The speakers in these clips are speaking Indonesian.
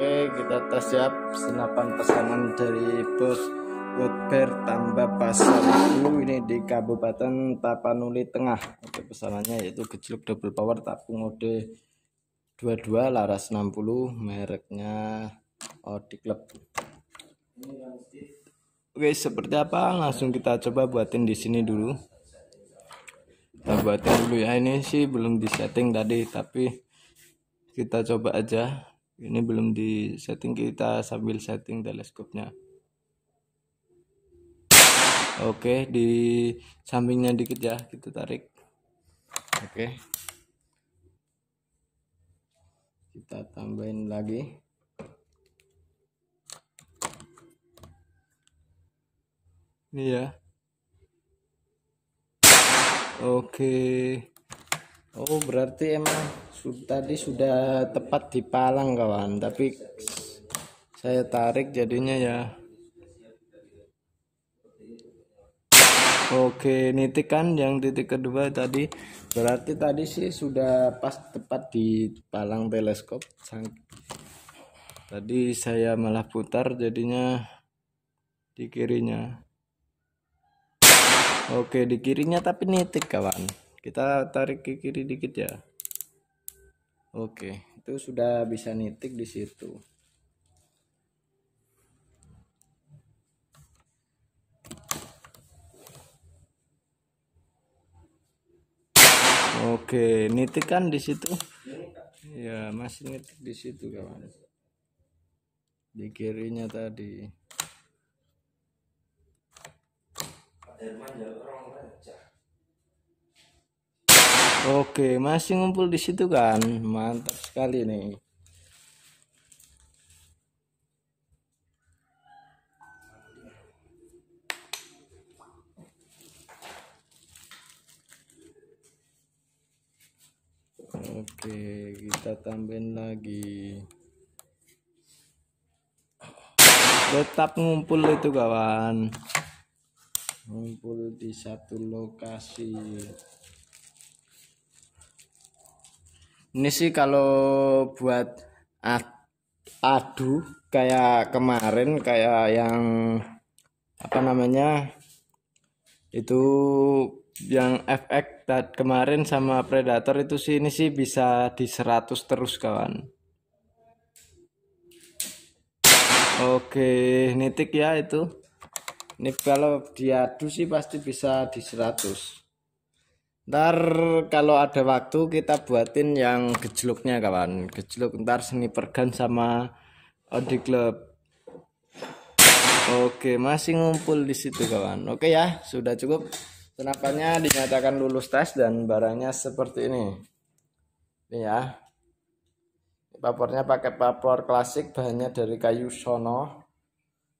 Oke, kita tes siap ya. senapan pesanan dari bos Woodbear tambah pasar dulu ini di Kabupaten Tapanuli Tengah. Oke, pesanannya yaitu gejluk double power tabung mode 22 laras 60 mereknya Odi Club. Oke, seperti apa? Langsung kita coba buatin di sini dulu. Kita buatin dulu ya. Ini sih belum disetting tadi, tapi kita coba aja ini belum di setting kita sambil setting teleskopnya oke di sampingnya dikit ya kita tarik oke kita tambahin lagi ini ya oke Oh berarti emang tadi sudah tepat di palang kawan tapi saya tarik jadinya ya Oke nitik kan yang titik kedua tadi berarti tadi sih sudah pas tepat di palang teleskop tadi saya malah putar jadinya di kirinya Oke di kirinya tapi nitik kawan kita tarik ke kiri dikit ya oke itu sudah bisa nitik di situ Oke, nitik kan di situ. Ya, masih nitik di situ, kawan. Di kirinya tadi. Herman ya orang Oke, masih ngumpul di situ kan? Mantap sekali nih. Oke, kita tambahin lagi. Tetap ngumpul itu kawan. Ngumpul di satu lokasi. ini sih kalau buat adu kayak kemarin kayak yang apa namanya itu yang FX kemarin sama Predator itu sih ini sih bisa di 100 terus kawan oke nitik ya itu ini kalau diadu sih pasti bisa di 100 Ntar kalau ada waktu kita buatin yang gejluknya kawan. Gejluk ntar seni pergan sama Odi Club. Oke, masih ngumpul di situ kawan. Oke ya, sudah cukup. Senapannya dinyatakan lulus tes dan barangnya seperti ini. Ini ya. Papornya pakai papor klasik, bahannya dari kayu sono.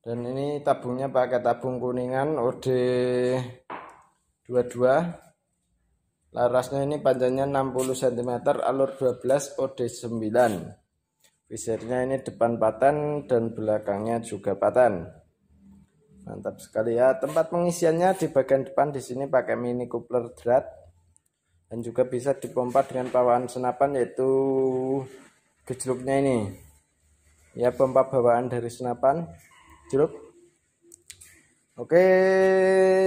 Dan ini tabungnya pakai tabung kuningan OD 22 larasnya ini panjangnya 60 cm alur 12 OD 9 visirnya ini depan paten dan belakangnya juga paten. mantap sekali ya tempat pengisiannya di bagian depan di sini pakai mini coupler drat dan juga bisa dipompa dengan bawaan senapan yaitu gejluknya ini ya pompa bawaan dari senapan jeruk oke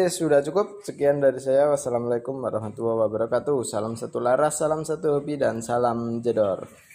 sudah cukup. Sekian dari saya. Wassalamualaikum warahmatullahi wabarakatuh. Salam satu laras, salam satu hobi, dan salam jedor.